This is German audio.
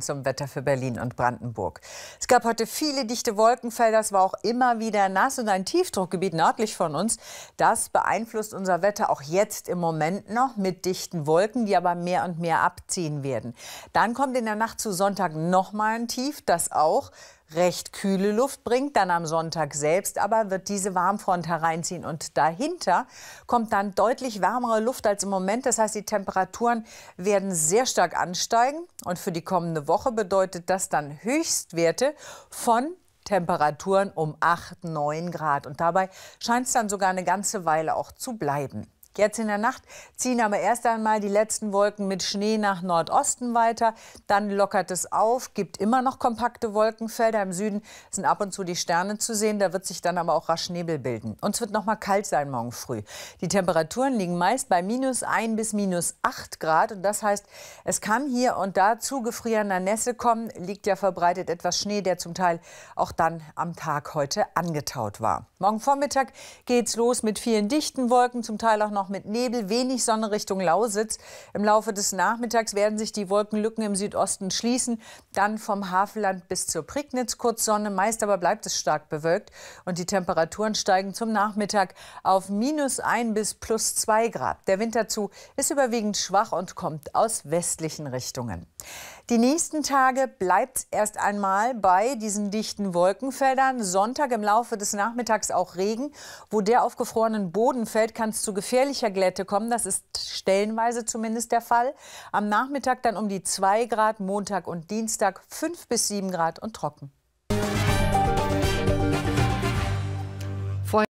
zum Wetter für Berlin und Brandenburg. Es gab heute viele dichte Wolkenfelder, es war auch immer wieder nass und ein Tiefdruckgebiet nördlich von uns, das beeinflusst unser Wetter auch jetzt im Moment noch mit dichten Wolken, die aber mehr und mehr abziehen werden. Dann kommt in der Nacht zu Sonntag nochmal ein Tief, das auch recht kühle Luft bringt dann am Sonntag selbst, aber wird diese Warmfront hereinziehen und dahinter kommt dann deutlich wärmere Luft als im Moment. Das heißt, die Temperaturen werden sehr stark ansteigen und für die kommende Woche bedeutet das dann Höchstwerte von Temperaturen um 8, 9 Grad. Und dabei scheint es dann sogar eine ganze Weile auch zu bleiben. Jetzt in der Nacht ziehen aber erst einmal die letzten Wolken mit Schnee nach Nordosten weiter. Dann lockert es auf, gibt immer noch kompakte Wolkenfelder. Im Süden sind ab und zu die Sterne zu sehen. Da wird sich dann aber auch rasch Nebel bilden. Und es wird noch mal kalt sein morgen früh. Die Temperaturen liegen meist bei minus 1 bis minus 8 Grad. Und das heißt, es kann hier und da zu gefrierender Nässe kommen. Liegt ja verbreitet etwas Schnee, der zum Teil auch dann am Tag heute angetaut war. Morgen Vormittag geht es los mit vielen dichten Wolken, zum Teil auch noch noch mit Nebel, wenig Sonne Richtung Lausitz. Im Laufe des Nachmittags werden sich die Wolkenlücken im Südosten schließen, dann vom Havelland bis zur Prignitz kurz Sonne, meist aber bleibt es stark bewölkt und die Temperaturen steigen zum Nachmittag auf minus 1 bis plus 2 Grad. Der Wind dazu ist überwiegend schwach und kommt aus westlichen Richtungen. Die nächsten Tage bleibt es erst einmal bei diesen dichten Wolkenfeldern. Sonntag im Laufe des Nachmittags auch Regen. Wo der auf gefrorenen Boden fällt, kann es zu gefährlichen ähnlicher Glätte kommen. Das ist stellenweise zumindest der Fall. Am Nachmittag dann um die 2 Grad, Montag und Dienstag 5 bis 7 Grad und trocken.